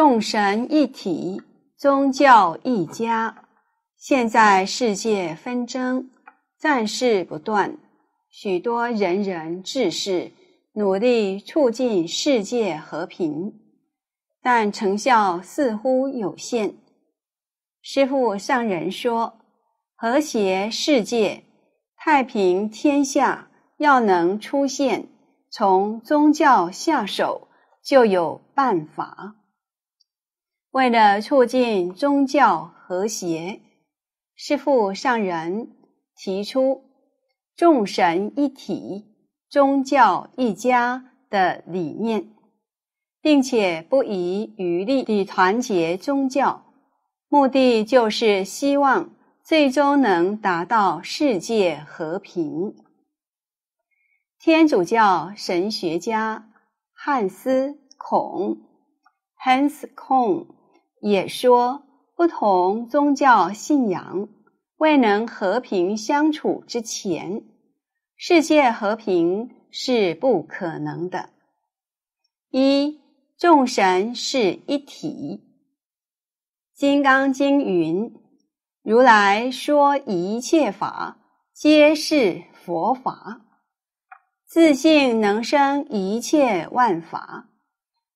众神一体，宗教一家。现在世界纷争，战事不断，许多仁人志士努力促进世界和平，但成效似乎有限。师父上人说：“和谐世界，太平天下，要能出现，从宗教下手就有办法。”为了促进宗教和谐，师父上人提出“众神一体、宗教一家”的理念，并且不遗余力地团结宗教，目的就是希望最终能达到世界和平。天主教神学家汉斯·孔 （Hans k o n 也说，不同宗教信仰未能和平相处之前，世界和平是不可能的。一众神是一体，《金刚经》云：“如来说一切法，皆是佛法，自信能生一切万法。”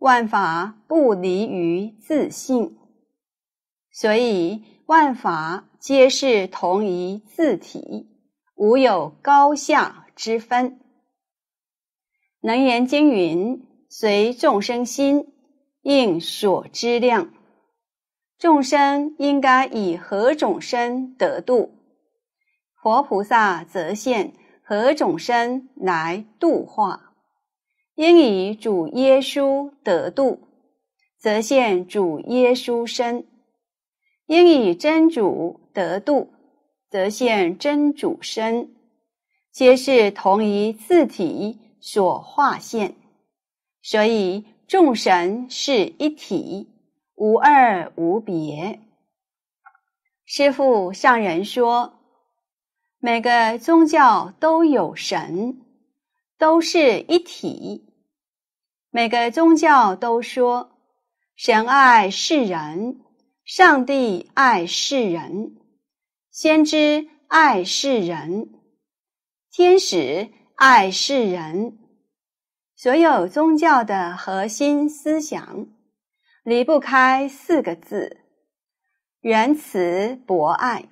万法不离于自性，所以万法皆是同一自体，无有高下之分。《能言经》云：“随众生心，应所知量。”众生应该以何种身得度？佛菩萨则现何种身来度化？应以主耶稣得度，则现主耶稣身；应以真主得度，则现真主身。皆是同一字体所化现，所以众神是一体，无二无别。师父上人说，每个宗教都有神，都是一体。每个宗教都说，神爱世人，上帝爱世人，先知爱世人，天使爱世人。所有宗教的核心思想，离不开四个字：仁慈博爱。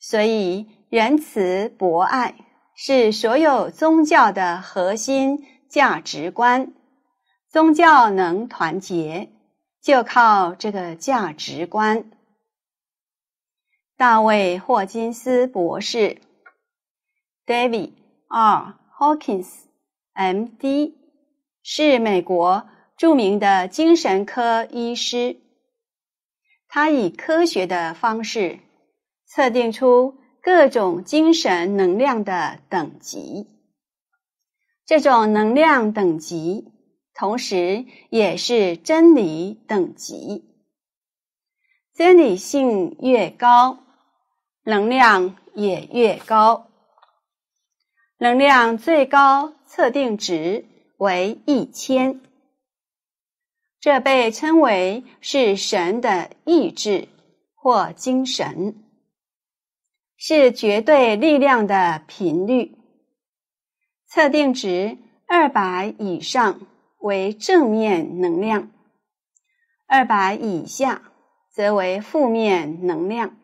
所以，仁慈博爱是所有宗教的核心价值观。宗教能团结，就靠这个价值观。大卫·霍金斯博士 （David R. Hawkins, M.D.） 是美国著名的精神科医师，他以科学的方式测定出各种精神能量的等级。这种能量等级。同时也是真理等级，真理性越高，能量也越高。能量最高测定值为一千，这被称为是神的意志或精神，是绝对力量的频率。测定值二百以上。为正面能量，二百以下则为负面能量。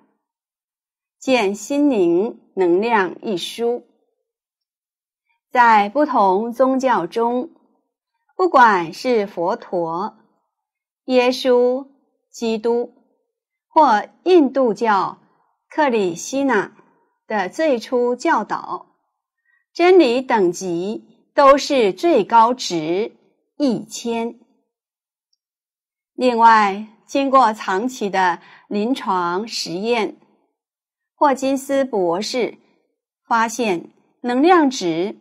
见《心灵能量》一书。在不同宗教中，不管是佛陀、耶稣、基督，或印度教克里希那的最初教导，真理等级都是最高值。一千。另外，经过长期的临床实验，霍金斯博士发现，能量值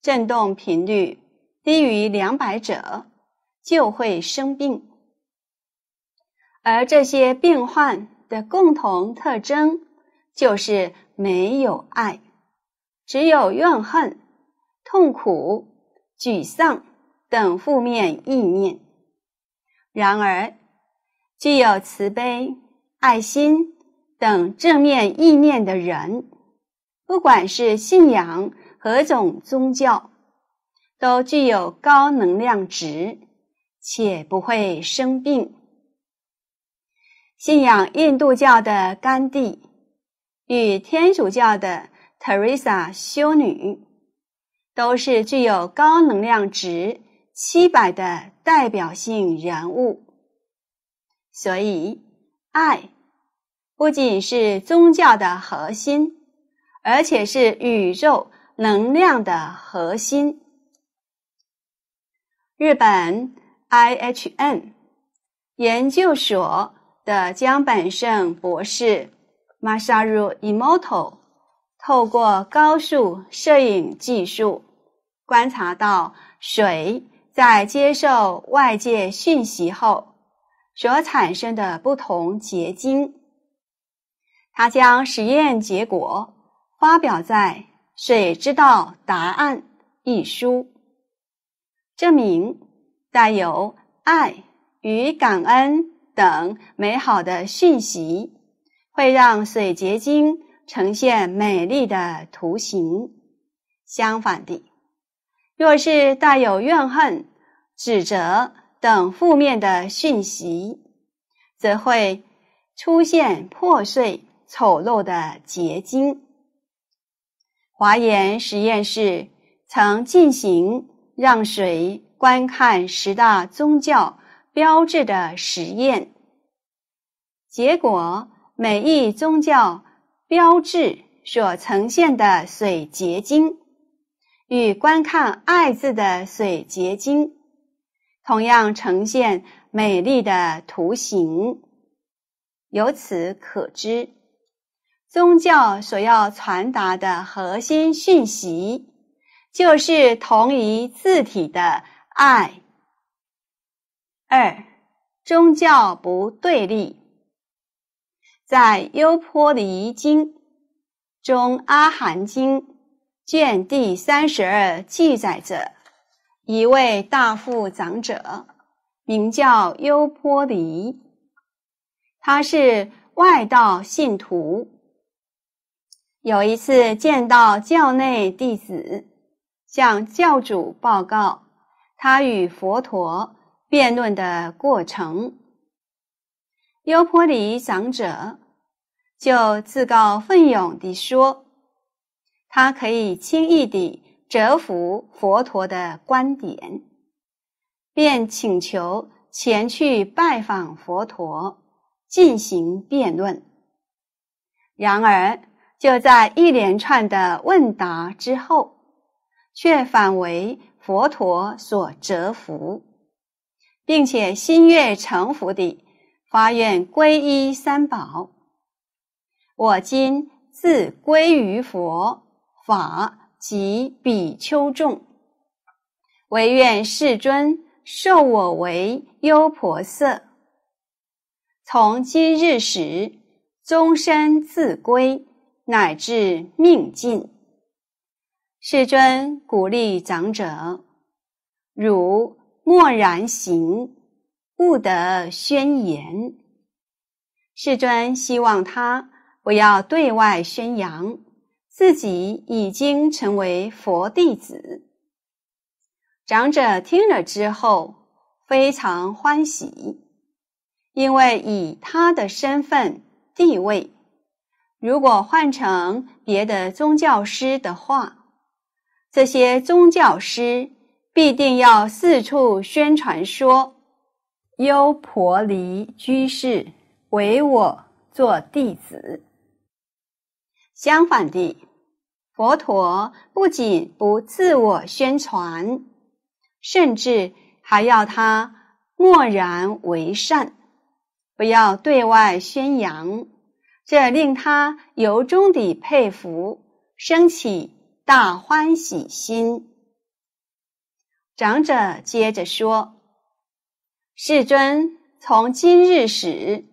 振动频率低于两百者就会生病，而这些病患的共同特征就是没有爱，只有怨恨、痛苦、沮丧。等负面意念。然而，具有慈悲、爱心等正面意念的人，不管是信仰何种宗教，都具有高能量值，且不会生病。信仰印度教的甘地与天主教的特蕾莎修女，都是具有高能量值。七百的代表性人物，所以爱不仅是宗教的核心，而且是宇宙能量的核心。日本 I H N 研究所的江本胜博士 Masaru Emoto 透过高速摄影技术观察到水。在接受外界讯息后所产生的不同结晶，他将实验结果发表在《水知道答案》一书，证明带有爱与感恩等美好的讯息会让水结晶呈现美丽的图形。相反的。若是带有怨恨、指责等负面的讯息，则会出现破碎、丑陋的结晶。华严实验室曾进行让水观看十大宗教标志的实验，结果每一宗教标志所呈现的水结晶。与观看“爱”字的水结晶，同样呈现美丽的图形。由此可知，宗教所要传达的核心讯息，就是同一字体的“爱”。二、宗教不对立。在优婆离经中，《阿含经》。卷第三十二记载着一位大富长者，名叫优婆离，他是外道信徒。有一次见到教内弟子，向教主报告他与佛陀辩论的过程。优婆离长者就自告奋勇地说。他可以轻易地折服佛陀的观点，便请求前去拜访佛陀进行辩论。然而，就在一连串的问答之后，却反为佛陀所折服，并且心悦诚服地发愿皈依三宝。我今自归于佛。法及比丘众，唯愿世尊受我为优婆塞。从今日始，终身自归，乃至命尽。世尊鼓励长者，汝默然行，勿得宣言。世尊希望他不要对外宣扬。自己已经成为佛弟子，长者听了之后非常欢喜，因为以他的身份地位，如果换成别的宗教师的话，这些宗教师必定要四处宣传说：“优婆离居士为我做弟子。”相反地，佛陀不仅不自我宣传，甚至还要他默然为善，不要对外宣扬。这令他由衷地佩服，升起大欢喜心。长者接着说：“世尊，从今日始，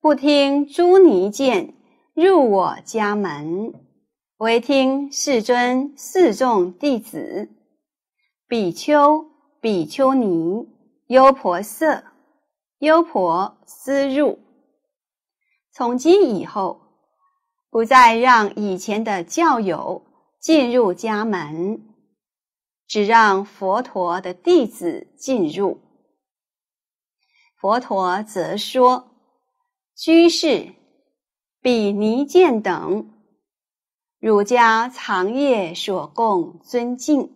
不听诸尼见入我家门。”唯听世尊四众弟子，比丘、比丘尼、优婆塞、优婆思入。从今以后，不再让以前的教友进入家门，只让佛陀的弟子进入。佛陀则说：“居士、比尼见等。”汝家藏业所供尊敬，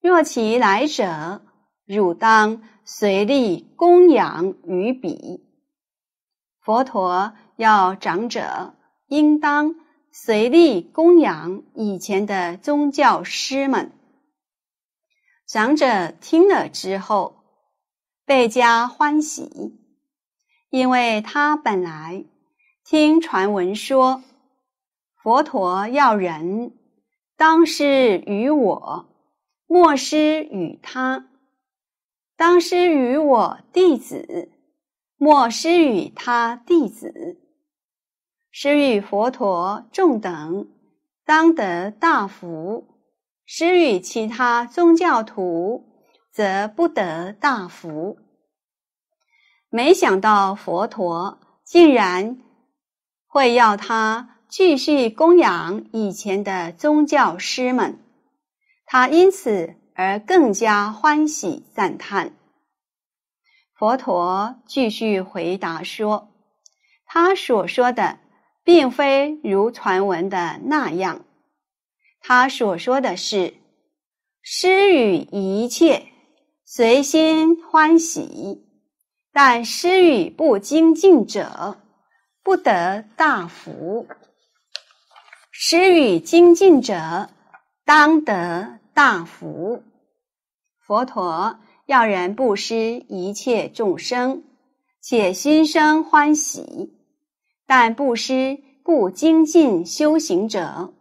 若其来者，汝当随力供养于彼。佛陀要长者应当随力供养以前的宗教师们。长者听了之后倍加欢喜，因为他本来听传闻说。佛陀要人当师与我，莫施与他；当师与我弟子，莫施与他弟子。施与佛陀众等，当得大福；施与其他宗教徒，则不得大福。没想到佛陀竟然会要他。继续供养以前的宗教师们，他因此而更加欢喜赞叹。佛陀继续回答说：“他所说的，并非如传闻的那样。他所说的是：施与一切，随心欢喜；但施与不精进者，不得大福。”施与精进者，当得大福。佛陀要人布施一切众生，且心生欢喜；但布施不精进修行者，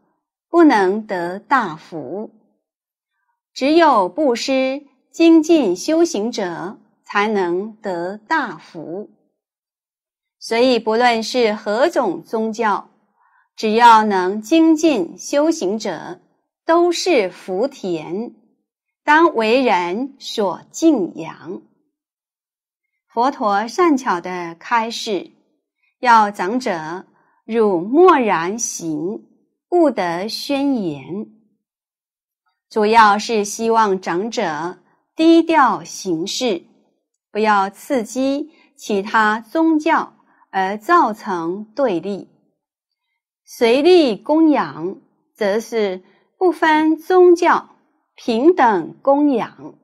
不能得大福。只有布施精进修行者，才能得大福。所以，不论是何种宗教。只要能精进修行者，都是福田，当为人所敬仰。佛陀善巧的开示，要长者汝默然行，勿得宣言。主要是希望长者低调行事，不要刺激其他宗教而造成对立。随力供养，则是不分宗教平等供养，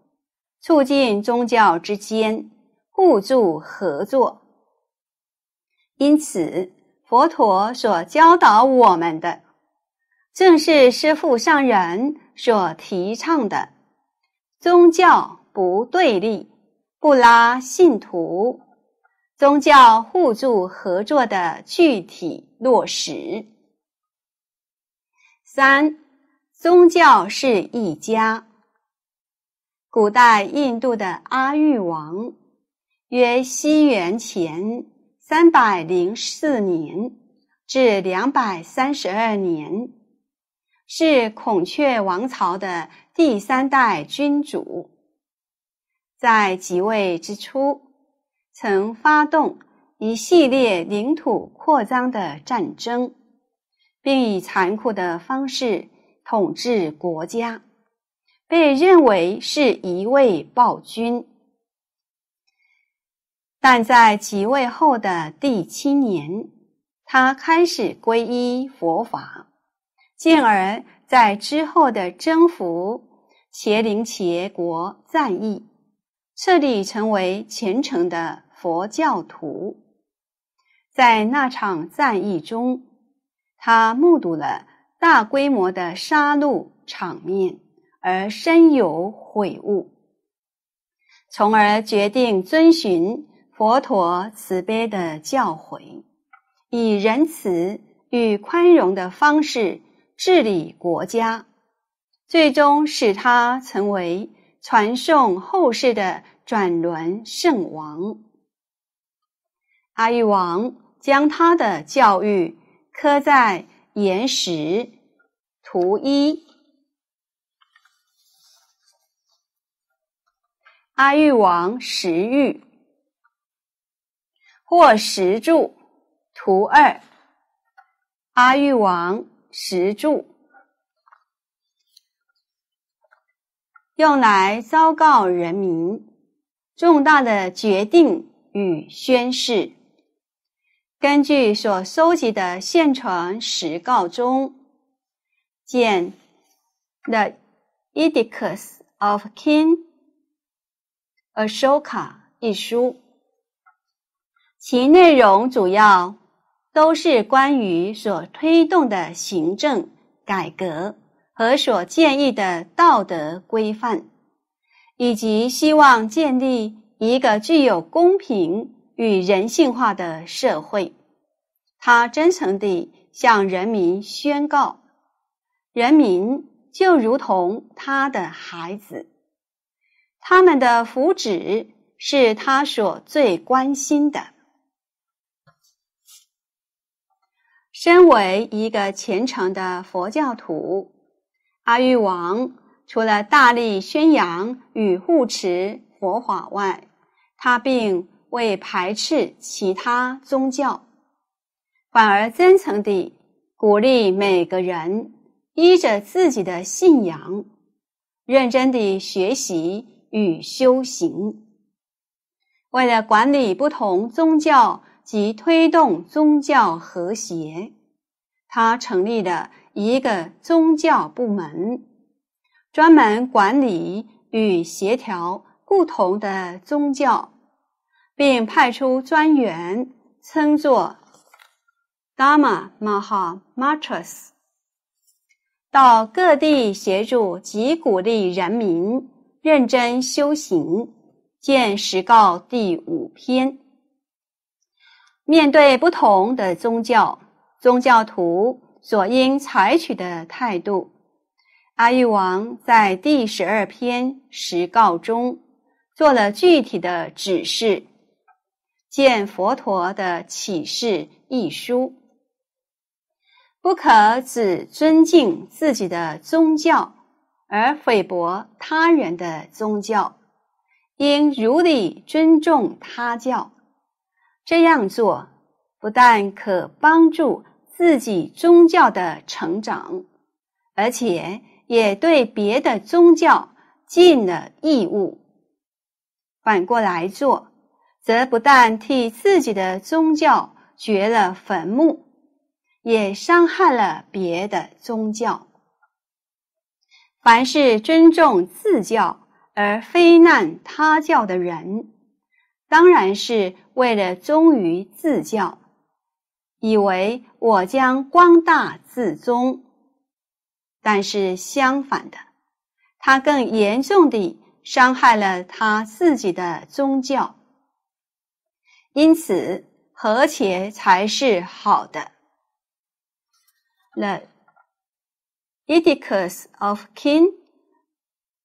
促进宗教之间互助合作。因此，佛陀所教导我们的，正是师父上人所提倡的宗教不对立、不拉信徒，宗教互助合作的具体落实。三宗教是一家。古代印度的阿育王，约西元前三百零四年至两百三十二年，是孔雀王朝的第三代君主。在即位之初，曾发动一系列领土扩张的战争。并以残酷的方式统治国家，被认为是一位暴君。但在即位后的第七年，他开始皈依佛法，进而，在之后的征服邪灵邪国战役，彻底成为虔诚的佛教徒。在那场战役中。他目睹了大规模的杀戮场面，而深有悔悟，从而决定遵循佛陀慈悲的教诲，以仁慈与宽容的方式治理国家，最终使他成为传颂后世的转轮圣王。阿育王将他的教育。刻在岩石，图一阿育王石玉或石柱，图二阿育王石柱，用来昭告人民重大的决定与宣誓。根据所收集的现传实告中，《见 The Edicts of King Ashoka》一书，其内容主要都是关于所推动的行政改革和所建议的道德规范，以及希望建立一个具有公平。与人性化的社会，他真诚地向人民宣告：人民就如同他的孩子，他们的福祉是他所最关心的。身为一个虔诚的佛教徒，阿育王除了大力宣扬与护持佛法外，他并。为排斥其他宗教，反而真诚地鼓励每个人依着自己的信仰，认真的学习与修行。为了管理不同宗教及推动宗教和谐，他成立了一个宗教部门，专门管理与协调不同的宗教。并派出专员，称作 Dharma h a Machers，到各地协助及鼓励人民认真修行。见实告第五篇。面对不同的宗教，宗教徒所应采取的态度，阿育王在第十二篇实告中做了具体的指示。见佛陀的启示一书，不可只尊敬自己的宗教而菲薄他人的宗教，应如理尊重他教。这样做不但可帮助自己宗教的成长，而且也对别的宗教尽了义务。反过来做。则不但替自己的宗教掘了坟墓，也伤害了别的宗教。凡是尊重自教而非难他教的人，当然是为了忠于自教，以为我将光大自宗。但是相反的，他更严重的伤害了他自己的宗教。因此，和谐才是好的。The Edictus of King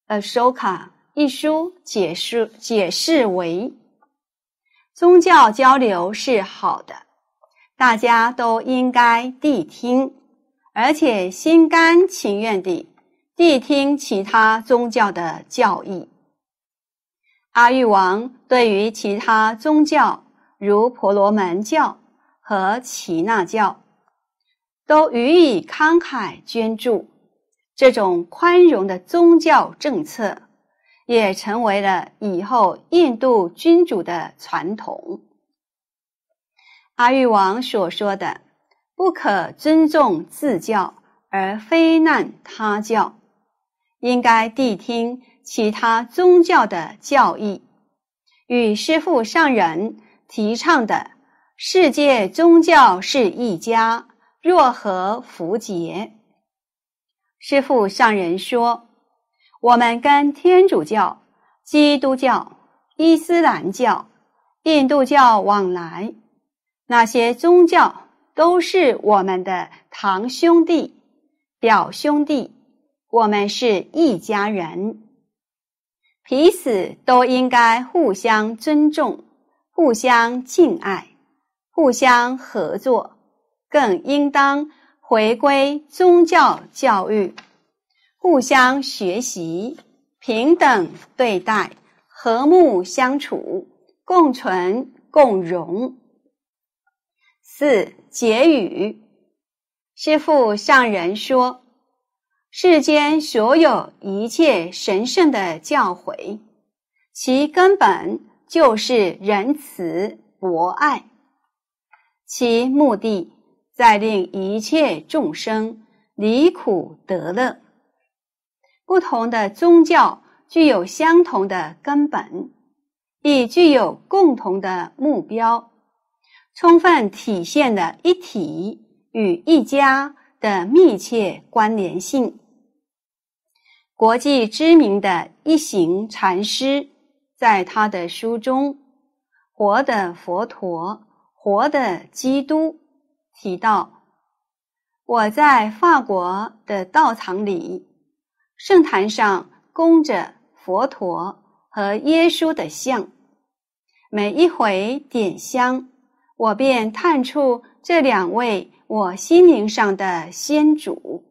Ashoka 一书解释解释为：宗教交流是好的，大家都应该谛听，而且心甘情愿地谛听其他宗教的教义。阿育王对于其他宗教。如婆罗门教和耆那教，都予以慷慨捐助。这种宽容的宗教政策，也成为了以后印度君主的传统。阿育王所说的“不可尊重自教，而非难他教”，应该谛听其他宗教的教义，与师父上人。提倡的世界宗教是一家，若合符节。师父上人说：“我们跟天主教、基督教、伊斯兰教、印度教往来，那些宗教都是我们的堂兄弟、表兄弟，我们是一家人，彼此都应该互相尊重。”互相敬爱，互相合作，更应当回归宗教教育；互相学习，平等对待，和睦相处，共存共荣。四结语：师父向人说，世间所有一切神圣的教诲，其根本。就是仁慈博爱，其目的在令一切众生离苦得乐。不同的宗教具有相同的根本，亦具有共同的目标，充分体现了一体与一家的密切关联性。国际知名的一行禅师。在他的书中，《活的佛陀》《活的基督》提到：“我在法国的道堂里，圣坛上供着佛陀和耶稣的像。每一回点香，我便探出这两位我心灵上的先主。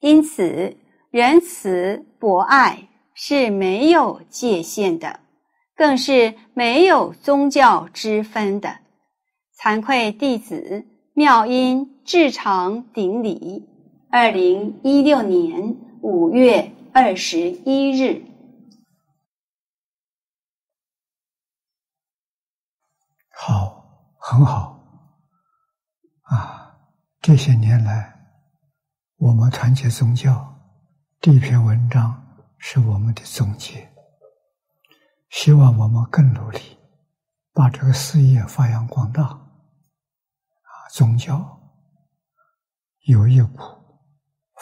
因此，仁慈博爱。”是没有界限的，更是没有宗教之分的。惭愧弟子妙音至常顶礼。二零一六年五月二十一日，好，很好，啊，这些年来，我们团结宗教这篇文章。是我们的总结，希望我们更努力，把这个事业发扬光大。啊，宗教有一股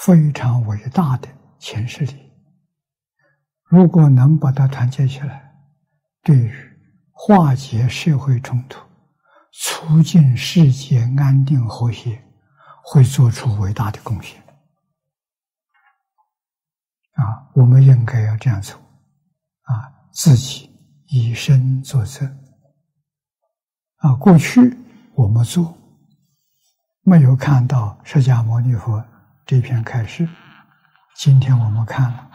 非常伟大的前世力，如果能把它团结起来，对于化解社会冲突、促进世界安定和谐，会做出伟大的贡献。我们应该要这样做，啊，自己以身作则，啊，过去我们做没有看到释迦牟尼佛这篇开示，今天我们看了，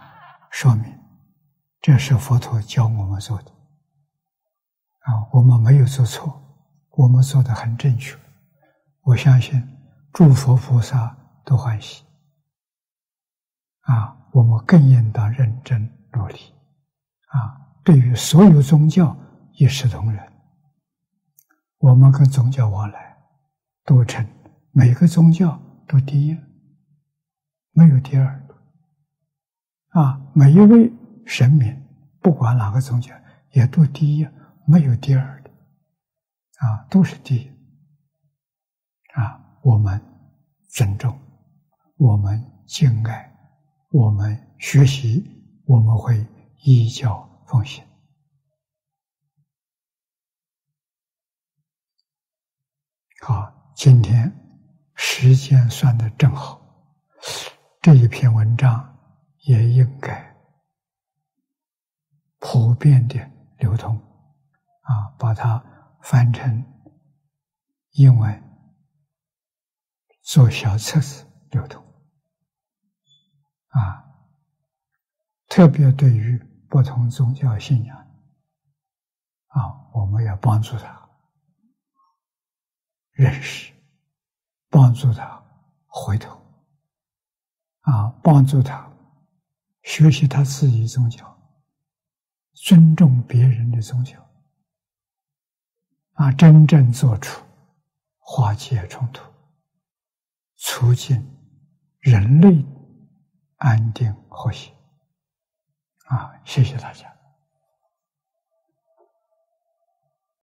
说明这是佛陀教我们做的，啊，我们没有做错，我们做的很正确，我相信诸佛菩萨都欢喜，啊。我们更应当认真努力，啊！对于所有宗教一视同仁。我们跟宗教往来，都称每个宗教都第一，没有第二。啊！每一位神明，不管哪个宗教，也都第一，没有第二的，啊，都是第一。啊，我们尊重，我们敬爱。我们学习，我们会一教奉行。好，今天时间算的正好，这一篇文章也应该普遍的流通，啊，把它翻成英文，做小册子流通。啊，特别对于不同宗教信仰，啊，我们要帮助他认识，帮助他回头，啊，帮助他学习他自己宗教，尊重别人的宗教，啊，真正做出化解冲突，促进人类。安定和谐，啊！谢谢大家。